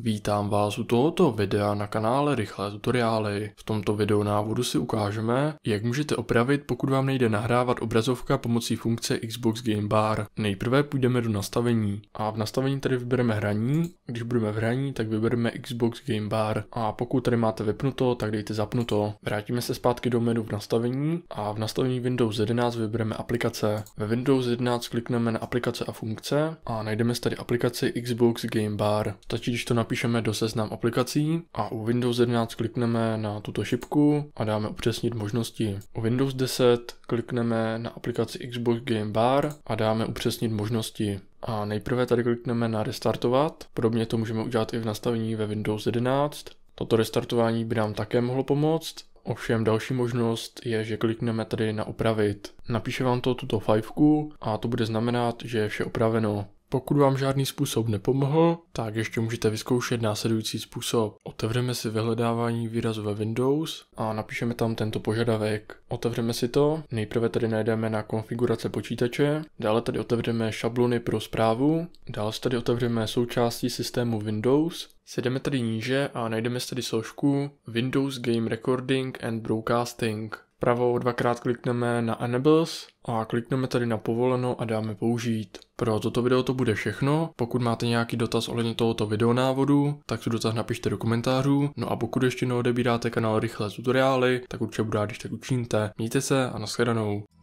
Vítám vás u tohoto videa na kanále Rychlé tutoriály. V tomto videonávodu si ukážeme, jak můžete opravit, pokud vám nejde nahrávat obrazovka pomocí funkce Xbox Game Bar. Nejprve půjdeme do nastavení a v nastavení tady vybereme hraní. Když budeme v hraní, tak vybereme Xbox Game Bar a pokud tady máte vypnuto, tak dejte zapnuto. Vrátíme se zpátky do menu v nastavení a v nastavení Windows 11 vybereme aplikace. Ve Windows 11 klikneme na aplikace a funkce a najdeme tady aplikaci Xbox Game Bar. Stačí, když to na napíšeme do seznam aplikací a u Windows 11 klikneme na tuto šipku a dáme upřesnit možnosti. U Windows 10 klikneme na aplikaci Xbox Game Bar a dáme upřesnit možnosti. A nejprve tady klikneme na restartovat, podobně to můžeme udělat i v nastavení ve Windows 11. Toto restartování by nám také mohlo pomoct, Ovšem další možnost je, že klikneme tady na opravit. Napíše vám to tuto fajfku a to bude znamenat, že je vše opraveno. Pokud vám žádný způsob nepomohl, tak ještě můžete vyzkoušet následující způsob. Otevřeme si vyhledávání výrazu ve Windows a napíšeme tam tento požadavek. Otevřeme si to, nejprve tady najdeme na konfigurace počítače, dále tady otevřeme šablony pro zprávu, dále si tady otevřeme součástí systému Windows, sedeme tady níže a najdeme si tady složku Windows Game Recording and Broadcasting. Pravou dvakrát klikneme na Enables a klikneme tady na povoleno a dáme použít. Pro toto video to bude všechno. Pokud máte nějaký dotaz ohledně tohoto videonávodu, tak tu dotaz napište do komentářů. No a pokud ještě neodebíráte kanál Rychlé tutoriály, tak určitě rád, když tak učiníte. Mějte se a nashledanou.